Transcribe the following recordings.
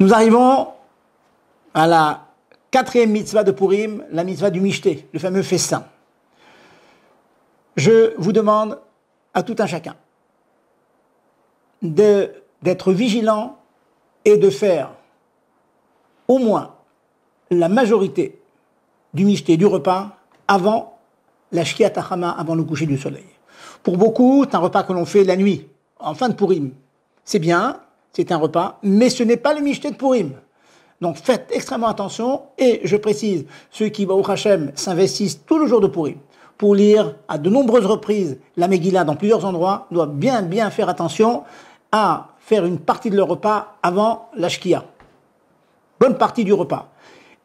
Nous arrivons à la quatrième mitzvah de Purim, la mitzvah du Mishté, le fameux festin. Je vous demande à tout un chacun d'être vigilant et de faire au moins la majorité du Mishté, du repas, avant la Shkiatahama, avant le coucher du soleil. Pour beaucoup, c'est un repas que l'on fait la nuit, en fin de Purim. C'est bien, c'est un repas, mais ce n'est pas le michté de Purim. Donc faites extrêmement attention, et je précise, ceux qui, au Hachem, s'investissent tout le jour de Purim pour lire à de nombreuses reprises la Megillah dans plusieurs endroits, doivent bien bien faire attention à faire une partie de leur repas avant la Shkia. Bonne partie du repas.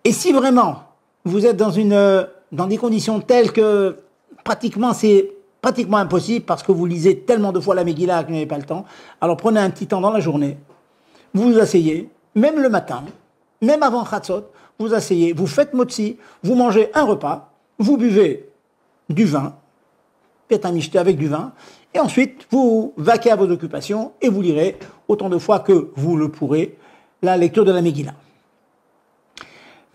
Et si vraiment vous êtes dans, une, euh, dans des conditions telles que pratiquement c'est pratiquement impossible parce que vous lisez tellement de fois la Megillah que vous n'avez pas le temps. Alors prenez un petit temps dans la journée, vous vous asseyez, même le matin, même avant Khatsot, vous asseyez, vous faites motzi, vous mangez un repas, vous buvez du vin, un pétamichté avec du vin, et ensuite vous vaquez à vos occupations et vous lirez autant de fois que vous le pourrez la lecture de la Megillah.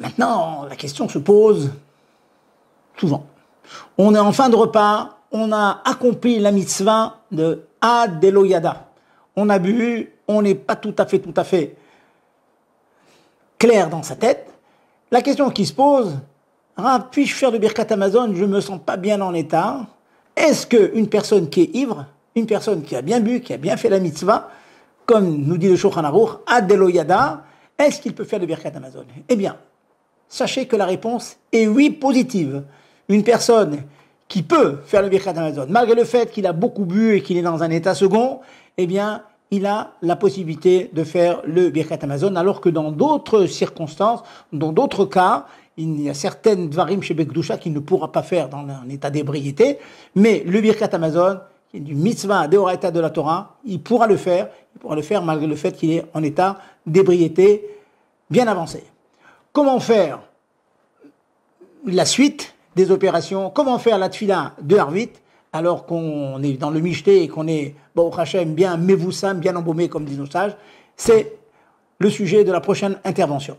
Maintenant, la question se pose souvent. On est en fin de repas, on a accompli la mitzvah de Ad On a bu, on n'est pas tout à fait, tout à fait clair dans sa tête. La question qui se pose, puis-je faire de Birkat Amazon Je ne me sens pas bien en état. Est-ce qu'une personne qui est ivre, une personne qui a bien bu, qui a bien fait la mitzvah, comme nous dit le Shulchan Aruch, Ad est-ce qu'il peut faire de Birkat Amazon Eh bien, sachez que la réponse est oui positive. Une personne qui peut faire le birkat Amazon, malgré le fait qu'il a beaucoup bu et qu'il est dans un état second, eh bien, il a la possibilité de faire le birkat Amazon, alors que dans d'autres circonstances, dans d'autres cas, il y a certaines dvarim chez Bekdusha qu'il ne pourra pas faire dans un état d'ébriété, mais le birkat Amazon, qui est du mitzvah Horaïta de la Torah, il pourra le faire, il pourra le faire malgré le fait qu'il est en état d'ébriété bien avancé. Comment faire la suite des opérations. Comment faire la tfila de Harvit alors qu'on est dans le michté et qu'on est, bon, Hachem, bien Mevoussam, bien embaumé, comme disent nos sages C'est le sujet de la prochaine intervention.